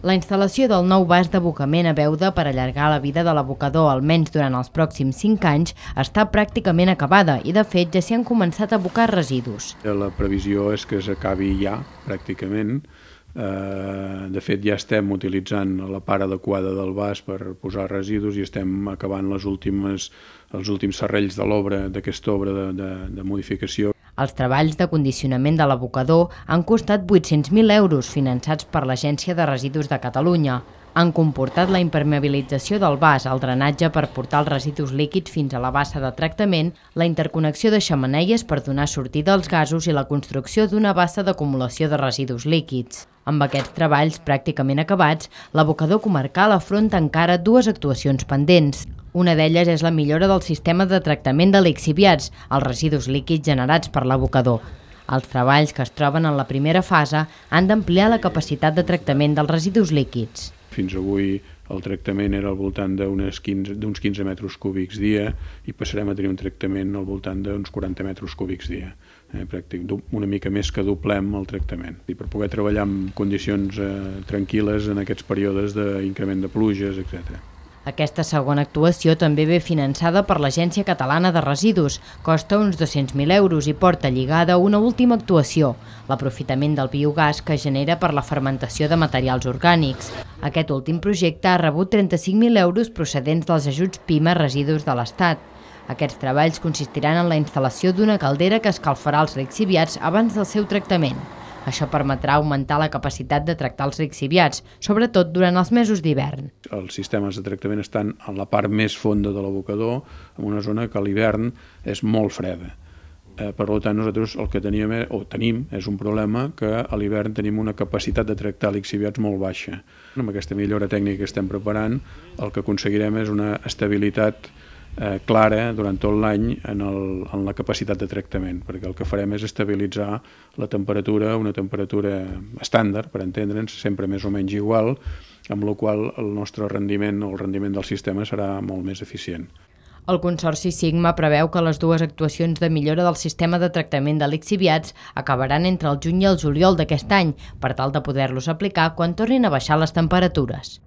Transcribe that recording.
La instal·lació del nou vas d'abocament a Beuda per allargar la vida de l'abocador almenys durant els pròxims 5 anys està pràcticament acabada i, de fet, ja s'hi han començat a abocar residus. Eh, la previsió és que s'acabi ja, pràcticament. Eh, de fet, ja estem utilitzant la part adequada del vas per posar residus i estem acabant les últimes, els últims serrells de l'obra, d'aquesta obra de, de, de modificació. Els treballs de condicionament de l'abocador han costat 800.000 euros finançats per l'Agència de Residus de Catalunya. Han comportat la impermeabilització del vas, el drenatge per portar els residus líquids fins a la bassa de tractament, la interconnexió de xamaneies per donar sortida als gasos i la construcció d'una bassa d'acumulació de residus líquids. Amb aquests treballs pràcticament acabats, l'abocador comarcal afronta encara dues actuacions pendents, una d'elles és la millora del sistema de tractament de lixiviats, els residus líquids generats per l'abocador. Els treballs que es troben en la primera fase han d'ampliar la capacitat de tractament dels residus líquids. Fins avui el tractament era al voltant d'uns 15, 15 metres cúbics dia i passarem a tenir un tractament al voltant d'uns 40 metres cúbics dia. Eh, pràctic, una mica més que doblem el tractament. I per poder treballar en condicions eh, tranquil·les en aquests períodes d'increment de pluges, etc. Aquesta segona actuació també ve finançada per l'Agència Catalana de Residus, costa uns 200.000 euros i porta lligada una última actuació, l'aprofitament del biogàs que genera per la fermentació de materials orgànics. Aquest últim projecte ha rebut 35.000 euros procedents dels ajuts PIMA Residus de l'Estat. Aquests treballs consistiran en la instal·lació d'una caldera que escalfarà els lixiviats abans del seu tractament. Això permetrà augmentar la capacitat de tractar els lixiviats, sobretot durant els mesos d'hivern. Els sistemes de tractament estan en la part més fonda de l'abocador, en una zona que a l'hivern és molt freda. Eh, per tant, nosaltres el que teníem, o tenim, és un problema que a l'hivern tenim una capacitat de tractar lixiviats molt baixa. Amb aquesta millora tècnica que estem preparant, el que aconseguirem és una estabilitat eh, clara durant tot l'any en, el, en la capacitat de tractament, perquè el que farem és estabilitzar la temperatura, una temperatura estàndard, per entendre'ns, sempre més o menys igual, amb la qual el nostre rendiment o el rendiment del sistema serà molt més eficient. El Consorci Sigma preveu que les dues actuacions de millora del sistema de tractament de lixiviats acabaran entre el juny i el juliol d'aquest any, per tal de poder-los aplicar quan tornin a baixar les temperatures.